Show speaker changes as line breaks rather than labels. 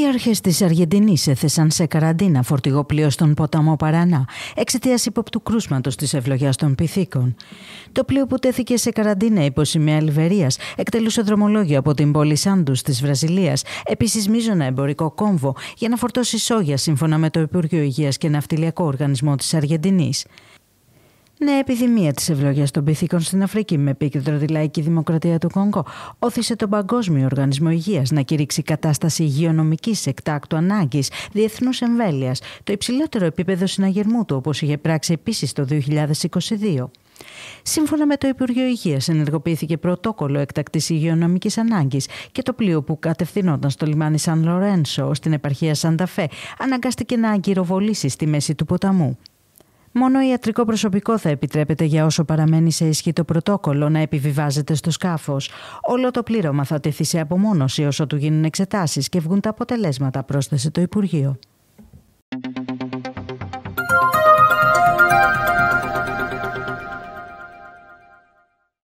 Οι αρχές της Αργεντινής έθεσαν σε καραντίνα φορτηγό πλοίο στον ποταμό Παρανά εξαιτίας υποπτού κρούσματος της ευλογιάς των πυθίκων. Το πλοίο που τέθηκε σε καραντίνα υπό σημαία Ελβερία εκτελούσε δρομολόγιο από την πόλη Σάντους της Βραζιλίας, επίσης μίζωνα εμπορικό κόμβο για να φορτώσει σόγια σύμφωνα με το Υπουργείο Υγείας και Ναυτιλιακό Οργανισμό της Αργεντινής. Νέα επιδημία της ευλογίας των πυθίκων στην Αφρική, με επίκεντρο τη λαϊκή δημοκρατία του Κονγκό, όθησε τον Παγκόσμιο Οργανισμό Υγείας να κηρύξει κατάσταση υγειονομικής εκτάκτου ανάγκης διεθνούς εμβέλειας, το υψηλότερο επίπεδο συναγερμού του, όπως είχε πράξει επίσης το 2022. Σύμφωνα με το Υπουργείο Υγείας, ενεργοποιήθηκε πρωτόκολλο εκτακτή υγειονομικής ανάγκης και το πλοίο που κατευθυνόταν στο λιμάνι Σαν Λορένσο στην επαρχία Σανταφέ αναγκάστηκε να αγκυροβολήσει στη μέση του ποταμού. Μόνο ιατρικό προσωπικό θα επιτρέπεται για όσο παραμένει σε ισχύ το πρωτόκολλο να επιβιβάζεται στο σκάφος. Όλο το πλήρωμα θα τεθεί σε απομόνωση όσο του γίνουν εξετάσεις και βγουν τα αποτελέσματα, πρόσθεσε το Υπουργείο.